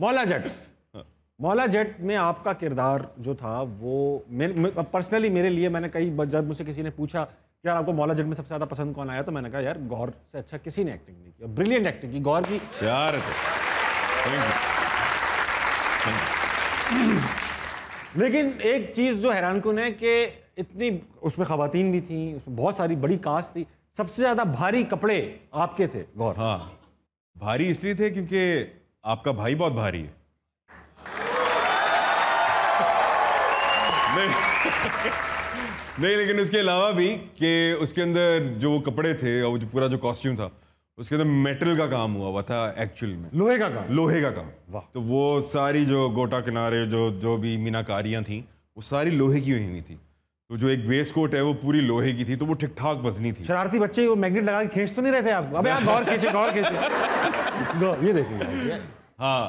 मौला जट मौला जट में आपका किरदार जो था वो पर्सनली मेरे लिए मैंने कई जब मुझसे किसी ने पूछा यार आपको मौला जट में सबसे ज़्यादा पसंद कौन आया तो मैंने कहा यार गौर से अच्छा किसी ने एक्टिंग नहीं की और ब्रिलियंट एक्टिंग की गौर की यार लेकिन एक चीज़ जो हैरान कन है कि इतनी उसमें खातन भी थी उसमें बहुत सारी बड़ी कास्ट थी सबसे ज़्यादा भारी कपड़े आपके थे गौर हाँ भारी इसलिए थे क्योंकि आपका भाई बहुत भारी है नहीं नहीं लेकिन उसके अलावा भी कि उसके अंदर जो कपड़े थे और जो पूरा जो कॉस्ट्यूम था उसके अंदर मेटल का काम हुआ हुआ था एक्चुअल में लोहे का काम लोहे का काम वाह तो वो सारी जो गोटा किनारे जो जो भी मीनाकारियाँ थी वो सारी लोहे की हुई हुई थी तो जो एक वेस्ट कोट है वो पूरी लोहे की थी तो वो ठीक ठाक वजनी थी शरारती बच्चे वो मैग्नेट लगा के खींच तो नहीं रहे थे आप अबे आप गौर खींचे गौर खींचे ये देखिए हाँ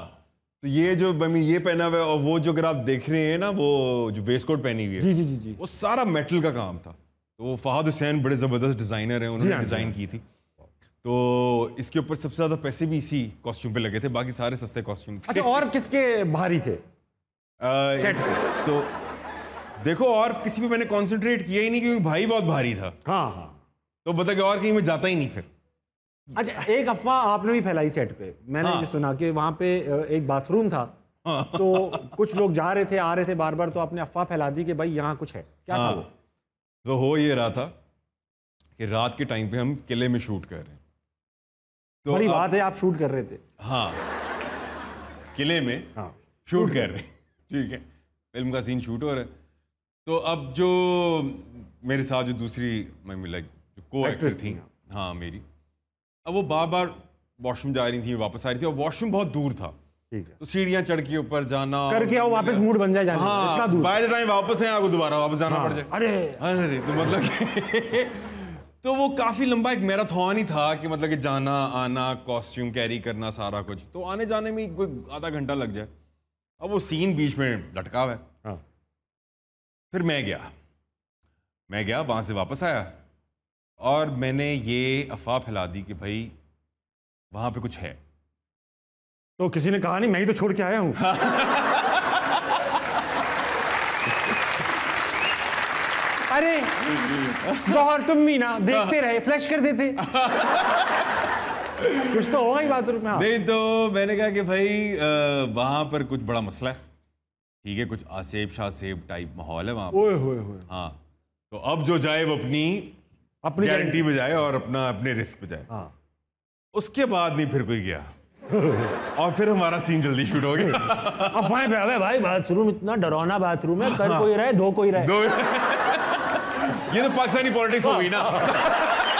तो ये जो मम्मी ये पहना हुआ है और वो जो अगर आप देख रहे हैं ना वो जो वेस्ट कोट पहनी हुई है जी जी जी जी वो सारा मेटल का काम था तो वो फहाद हुसैन बड़े ज़बरदस्त डिज़ाइनर हैं उन्होंने डिज़ाइन हाँ, हाँ। की थी तो इसके ऊपर सबसे ज़्यादा पैसे भी इसी कॉस्ट्यूम पे लगे थे बाकी सारे सस्ते कॉस्ट्यूम अच्छा और किसके भारी थे आ, सेट तो देखो और किसी पे मैंने कॉन्सेंट्रेट किया ही नहीं क्योंकि भाई बहुत भारी था हाँ हाँ तो बता के और कहीं मैं जाता ही नहीं फिर अच्छा एक अफवाह आपने भी फैलाई सेट पे मैंने हाँ। सुना कि वहां पे एक बाथरूम था हाँ। तो कुछ लोग जा रहे थे आ रहे थे बार बार तो आपने अफवाह फैला दी कि भाई यहाँ कुछ है क्या हाँ। था वो तो हो ये रहा था कि रात के टाइम पे हम किले में शूट कर रहे हैं तो बड़ी बात है आप शूट कर रहे थे हाँ किले में हाँ शूट कर रहे हैं ठीक है फिल्म का सीन शूट हो रहा है तो अब जो मेरे साथ जो दूसरी मम्मी लाइक जो को एक्ट्रेस थी हाँ।, हाँ मेरी अब वो बार बार वॉशरूम जा रही थी वापस आ रही थी और वॉशरूम बहुत दूर था तो सीढ़ियां चढ़ के ऊपर जाना करके आओ वापस मूड बन जाए जाना हाँ, इतना दूर बाय द टाइम वापस है आपको दोबारा वापस जाना हाँ, पड़ जाए अरे अरे तो मतलब तो वो काफी लंबा एक मैराथन ही था कि मतलब कि जाना आना कॉस्ट्यूम कैरी करना सारा कुछ तो आने जाने में कोई आधा घंटा लग जाए अब वो सीन बीच में लटका हुआ है हाँ। फिर मैं गया मैं गया वहाँ से वापस आया और मैंने ये अफवाह फैला दी कि भाई वहाँ पे कुछ है तो किसी ने कहा नहीं मैं ही तो छोड़ के आया हूँ अरे बहुत तुम भी ना देखते रहे फ्लैश कर देते कुछ तो होगा ही बाथरूम में हाँ। नहीं तो मैंने कहा कि भाई वहाँ पर कुछ बड़ा मसला है ठीक है कुछ आसेब शासेब टाइप माहौल है वहाँ ओए होए होए हाँ तो अब जो जाए वो अपनी अपनी गारंटी पे जाए और अपना अपने रिस्क पे जाए हाँ उसके बाद नहीं फिर कोई गया और फिर हमारा सीन जल्दी शूट हो गया अफवाहें फैल गए भाई बाथरूम इतना डरावना बाथरूम है कर हाँ। कोई रहे धो कोई रहे ये तो पाकिस्तानी पॉलिटिक्स हो गई ना हाँ।